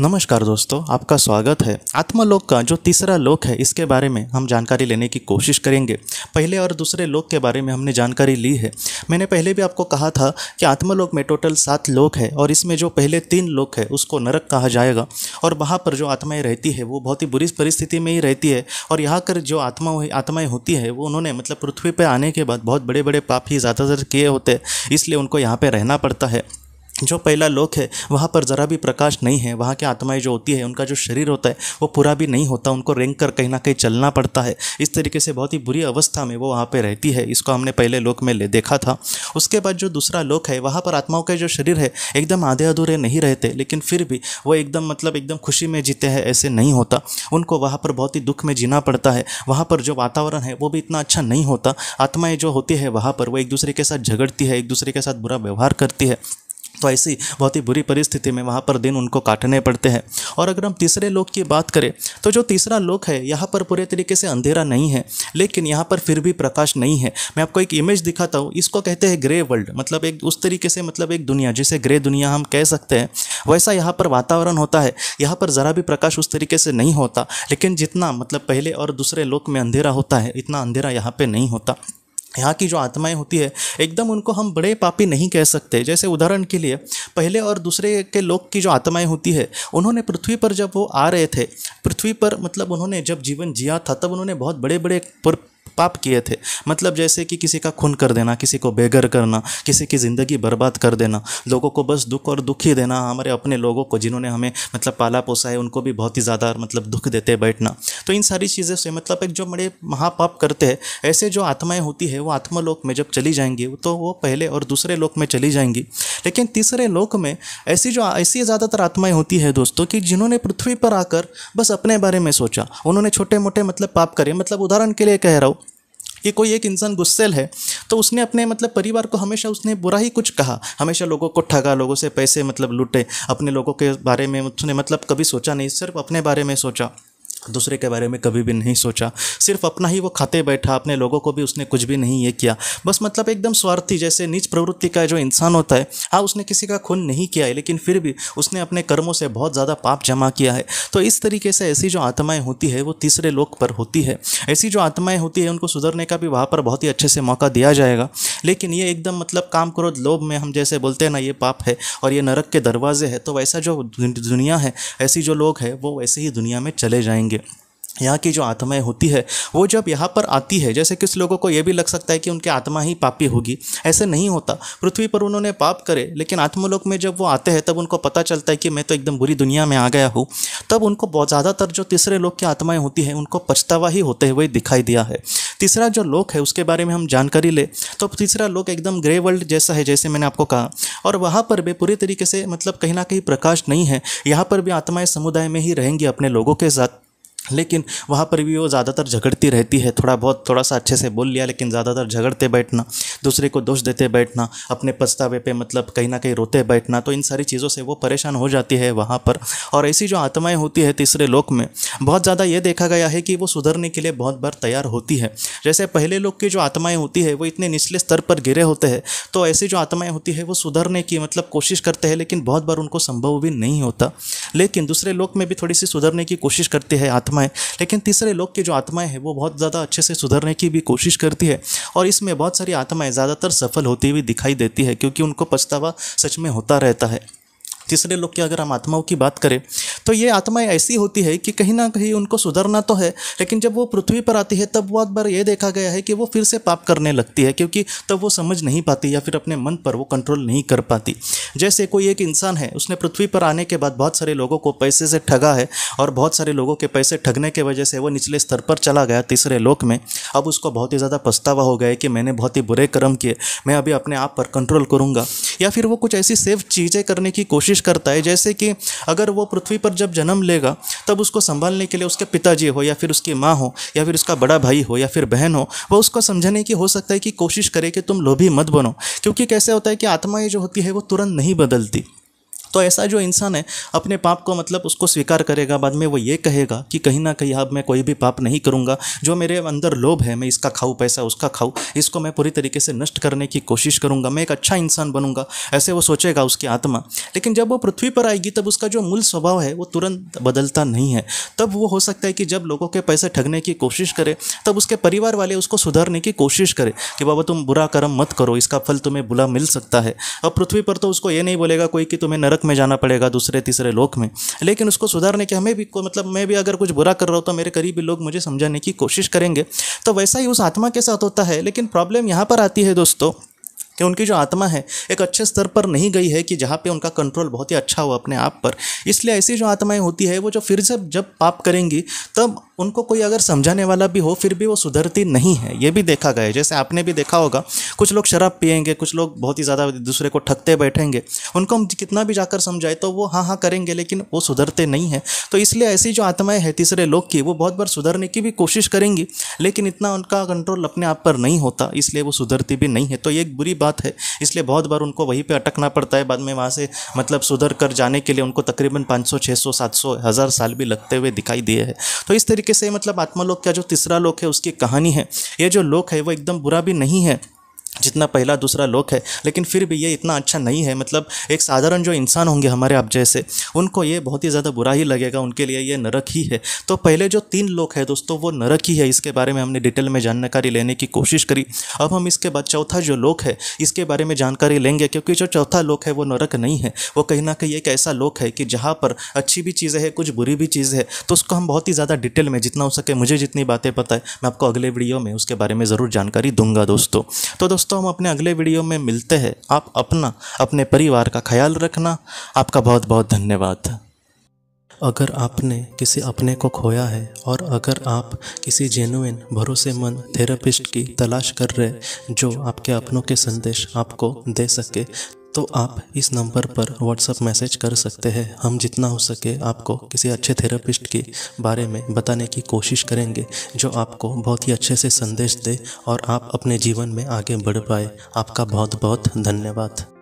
नमस्कार दोस्तों आपका स्वागत है आत्मलोक का जो तीसरा लोक है इसके बारे में हम जानकारी लेने की कोशिश करेंगे पहले और दूसरे लोक के बारे में हमने जानकारी ली है मैंने पहले भी आपको कहा था कि आत्मलोक में टोटल सात लोक है और इसमें जो पहले तीन लोक है उसको नरक कहा जाएगा और वहाँ पर जो आत्माएँ रहती है वो बहुत ही बुरी परिस्थिति में ही रहती है और यहाँ कर जो आत्मा आत्माएँ होती है वो उन्होंने मतलब पृथ्वी पर आने के बाद बहुत बड़े बड़े पाप ही ज़्यादातर किए होते हैं इसलिए उनको यहाँ पर रहना पड़ता है जो पहला लोक है वहाँ पर ज़रा भी प्रकाश नहीं है वहाँ की आत्माएं जो होती है उनका जो शरीर होता है वो पूरा भी नहीं होता उनको रेंग कर कहीं ना कहीं चलना पड़ता है इस तरीके से बहुत ही बुरी अवस्था में वो वहाँ पर रहती है इसको हमने पहले लोक में ले देखा था उसके बाद जो दूसरा लोक है वहाँ पर आत्माओं का जो शरीर है एकदम आधे अधूरे नहीं रहते लेकिन फिर भी वो एकदम मतलब एकदम खुशी में जीते हैं ऐसे नहीं होता उनको वहाँ पर बहुत ही दुख में जीना पड़ता है वहाँ पर जो वातावरण है वो भी इतना अच्छा नहीं होता आत्माएं जो होती है वहाँ पर वो एक दूसरे के साथ झगड़ती है एक दूसरे के साथ बुरा व्यवहार करती है तो ऐसी बहुत ही बुरी परिस्थिति में वहाँ पर दिन उनको काटने पड़ते हैं और अगर हम तीसरे लोक की बात करें तो जो तीसरा लोक है यहाँ पर पूरे तरीके से अंधेरा नहीं है लेकिन यहाँ पर फिर भी प्रकाश नहीं है मैं आपको एक इमेज दिखाता हूँ इसको कहते हैं ग्रे वर्ल्ड मतलब एक उस तरीके से मतलब एक दुनिया जिसे ग्रे दुनिया हम कह सकते हैं वैसा यहाँ पर वातावरण होता है यहाँ पर ज़रा भी प्रकाश उस तरीके से नहीं होता लेकिन जितना मतलब पहले और दूसरे लोक में अंधेरा होता है इतना अंधेरा यहाँ पर नहीं होता यहाँ की जो आत्माएं होती है एकदम उनको हम बड़े पापी नहीं कह सकते जैसे उदाहरण के लिए पहले और दूसरे के लोग की जो आत्माएं होती है उन्होंने पृथ्वी पर जब वो आ रहे थे पृथ्वी पर मतलब उन्होंने जब जीवन जिया था तब उन्होंने बहुत बड़े बड़े पाप किए थे मतलब जैसे कि किसी का खून कर देना किसी को बेघर करना किसी की ज़िंदगी बर्बाद कर देना लोगों को बस दुख और दुख ही देना हमारे अपने लोगों को जिन्होंने हमें मतलब पाला पोसा है उनको भी बहुत ही ज़्यादा मतलब दुख देते बैठना तो इन सारी चीज़ों से मतलब एक जो बड़े महापाप करते हैं ऐसे जो आत्माएँ होती है वो आत्मलोक में जब चली जाएंगी तो वो पहले और दूसरे लोक में चली जाएंगी लेकिन तीसरे लोक में ऐसी जो ऐसी ज़्यादातर आत्माएँ होती है दोस्तों कि जिन्होंने पृथ्वी पर आकर बस अपने बारे में सोचा उन्होंने छोटे मोटे मतलब पाप करे मतलब उदाहरण के लिए कह रहा हूँ कि कोई एक इंसान गुस्सेल है तो उसने अपने मतलब परिवार को हमेशा उसने बुरा ही कुछ कहा हमेशा लोगों को ठगा लोगों से पैसे मतलब लूटे अपने लोगों के बारे में उसने मतलब कभी सोचा नहीं सिर्फ अपने बारे में सोचा दूसरे के बारे में कभी भी नहीं सोचा सिर्फ अपना ही वो खाते बैठा अपने लोगों को भी उसने कुछ भी नहीं ये किया बस मतलब एकदम स्वार्थी जैसे नीच प्रवृत्ति का जो इंसान होता है हाँ उसने किसी का खून नहीं किया है लेकिन फिर भी उसने अपने कर्मों से बहुत ज़्यादा पाप जमा किया है तो इस तरीके से ऐसी जो आत्माएँ होती है वो तीसरे लोक पर होती है ऐसी जो आत्माएँ होती है उनको सुधरने का भी वहाँ पर बहुत ही अच्छे से मौका दिया जाएगा लेकिन ये एकदम मतलब काम करो लोभ में हम जैसे बोलते हैं ना ये पाप है और ये नरक के दरवाजे है तो वैसा जो दुनिया है ऐसी जो लोग है वो वैसे ही दुनिया में चले जाएंगे जाएंगे यहाँ की जो आत्माएं होती है वो जब यहाँ पर आती है जैसे किस लोगों को ये भी लग सकता है कि उनकी आत्मा ही पापी होगी ऐसे नहीं होता पृथ्वी पर उन्होंने पाप करे लेकिन आत्मलोक में जब वो आते हैं तब उनको पता चलता है कि मैं तो एकदम बुरी दुनिया में आ गया हूँ तब उनको बहुत ज़्यादातर जो तीसरे लोग की आत्माएँ होती हैं उनको पछतावा ही होते हुए दिखाई दिया है तीसरा जो लोक है उसके बारे में हम जानकारी ले तो तीसरा लोक एकदम ग्रे वर्ल्ड जैसा है जैसे मैंने आपको कहा और वहाँ पर भी पूरी तरीके से मतलब कहीं ना कहीं प्रकाश नहीं है यहाँ पर भी आत्माएँ समुदाय में ही रहेंगी अपने लोगों के साथ लेकिन वहाँ पर भी वो ज़्यादातर झगड़ती रहती है थोड़ा बहुत थोड़ा सा अच्छे से बोल लिया लेकिन ज़्यादातर झगड़ते बैठना दूसरे को दोष देते बैठना अपने पछतावे पे मतलब कहीं ना कहीं रोते बैठना तो इन सारी चीज़ों से वो परेशान हो जाती है वहाँ पर और ऐसी जो आत्माएँ होती है तीसरे लोक में बहुत ज़्यादा ये देखा गया है कि वो सुधरने के लिए बहुत बार तैयार होती है जैसे पहले लोग की जो आत्माएँ होती है वो इतने निचले स्तर पर गिरे होते हैं तो ऐसी जो आत्माएँ होती है वो सुधरने की मतलब कोशिश करते हैं लेकिन बहुत बार उनको संभव भी नहीं होता लेकिन दूसरे लोक में भी थोड़ी सी सुधरने की कोशिश करती है आत्माएँ लेकिन तीसरे लोक की जो आत्माएँ हैं वो बहुत ज़्यादा अच्छे से सुधरने की भी कोशिश करती है और इसमें बहुत सारी आत्माएँ ज़्यादातर सफल होती हुई दिखाई देती है क्योंकि उनको पछतावा सच में होता रहता है तीसरे लोग की अगर हम आत्माओं की बात करें तो ये आत्माएं ऐसी होती है कि कहीं ना कहीं उनको सुधरना तो है लेकिन जब वो पृथ्वी पर आती है तब बहुत बार ये देखा गया है कि वो फिर से पाप करने लगती है क्योंकि तब वो समझ नहीं पाती या फिर अपने मन पर वो कंट्रोल नहीं कर पाती जैसे कोई एक इंसान है उसने पृथ्वी पर आने के बाद बहुत सारे लोगों को पैसे से ठगा है और बहुत सारे लोगों के पैसे ठगने के वजह से वो निचले स्तर पर चला गया तीसरे लोक में अब उसको बहुत ही ज़्यादा पछतावा हो गया कि मैंने बहुत ही बुरे कर्म किए मैं अभी अपने आप पर कंट्रोल करूँगा या फिर वो कुछ ऐसी सेफ चीज़ें करने की कोशिश करता है जैसे कि अगर वो पृथ्वी पर और जब जन्म लेगा तब उसको संभालने के लिए उसके पिताजी हो या फिर उसकी माँ हो या फिर उसका बड़ा भाई हो या फिर बहन हो वह उसको समझाने की हो सकता है कि कोशिश करे कि तुम लोभी मत बनो क्योंकि कैसे होता है कि आत्माएँ जो होती है वो तुरंत नहीं बदलती तो ऐसा जो इंसान है अपने पाप को मतलब उसको स्वीकार करेगा बाद में वो ये कहेगा कि कहीं ना कहीं अब मैं कोई भी पाप नहीं करूँगा जो मेरे अंदर लोभ है मैं इसका खाऊँ पैसा उसका खाऊँ इसको मैं पूरी तरीके से नष्ट करने की कोशिश करूँगा मैं एक अच्छा इंसान बनूंगा ऐसे वो सोचेगा उसकी आत्मा लेकिन जब वो पृथ्वी पर आएगी तब उसका जो मूल स्वभाव है वो तुरंत बदलता नहीं है तब वो हो सकता है कि जब लोगों के पैसे ठगने की कोशिश करे तब उसके परिवार वाले उसको सुधारने की कोशिश करे कि बाबा तुम बुरा कर्म मत करो इसका फल तुम्हें बुला मिल सकता है अब पृथ्वी पर तो उसको ये नहीं बोलेगा कोई कि तुम्हें नरक नरक में जाना पड़ेगा दूसरे तीसरे लोक में लेकिन उसको सुधारने के हमें भी को मतलब मैं भी अगर कुछ बुरा कर रहा हूँ तो मेरे करीबी लोग मुझे समझाने की कोशिश करेंगे तो वैसा ही उस आत्मा के साथ होता है लेकिन प्रॉब्लम यहाँ पर आती है दोस्तों कि उनकी जो आत्मा है एक अच्छे स्तर पर नहीं गई है कि जहाँ पे उनका कंट्रोल बहुत ही अच्छा हो अपने आप पर इसलिए ऐसी जो आत्माएं होती है वो जो फिर से जब पाप करेंगी तब उनको कोई अगर समझाने वाला भी हो फिर भी वो सुधरती नहीं है ये भी देखा गया है जैसे आपने भी देखा होगा कुछ लोग शराब पियेंगे कुछ लोग बहुत ही ज़्यादा दूसरे को ठगते बैठेंगे उनको हम कितना भी जाकर समझाए तो वो हाँ हाँ करेंगे लेकिन वो सुधरते नहीं हैं तो इसलिए ऐसी जो आत्माएँ हैं तीसरे लोग की वो बहुत बार सुधरने की भी कोशिश करेंगी लेकिन इतना उनका कंट्रोल अपने आप पर नहीं होता इसलिए वो सुधरती भी नहीं है तो ये एक बुरी बात है इसलिए बहुत बार उनको वहीं पर अटकना पड़ता है बाद में वहाँ से मतलब सुधर कर जाने के लिए उनको तकरीबन पाँच सौ छः सौ सात सौ हज़ार साल भी लगते हुए दिखाई दिए हैं तो इस तरीके तरीके से मतलब आत्मलोक का जो तीसरा लोक है उसकी कहानी है ये जो लोक है वो एकदम बुरा भी नहीं है जितना पहला दूसरा लोक है लेकिन फिर भी ये इतना अच्छा नहीं है मतलब एक साधारण जो इंसान होंगे हमारे आप जैसे उनको ये बहुत ही ज़्यादा बुरा ही लगेगा उनके लिए ये नरक ही है तो पहले जो तीन लोक है दोस्तों वो नरक ही है इसके बारे में हमने डिटेल में जानकारी लेने की कोशिश करी अब हम इसके बाद चौथा जो लोक है इसके बारे में जानकारी लेंगे क्योंकि जो चौथा लोक है वो नरक नहीं है वो कहीं ना कहीं एक ऐसा लोक है कि जहाँ पर अच्छी भी चीज़ें हैं कुछ बुरी भी चीज़ है तो उसको हम बहुत ही ज़्यादा डिटेल में जितना हो सके मुझे जितनी बातें पता है मैं आपको अगले वीडियो में उसके बारे में ज़रूर जानकारी दूंगा दोस्तों तो दोस्तों दोस्तों हम अपने अगले वीडियो में मिलते हैं आप अपना अपने परिवार का ख्याल रखना आपका बहुत बहुत धन्यवाद अगर आपने किसी अपने को खोया है और अगर आप किसी जेनुइन भरोसेमंद थेरेपिस्ट की तलाश कर रहे जो आपके अपनों के संदेश आपको दे सके तो आप इस नंबर पर व्हाट्सएप मैसेज कर सकते हैं हम जितना हो सके आपको किसी अच्छे थेरेपिस्ट के बारे में बताने की कोशिश करेंगे जो आपको बहुत ही अच्छे से संदेश दे और आप अपने जीवन में आगे बढ़ पाए आपका बहुत बहुत धन्यवाद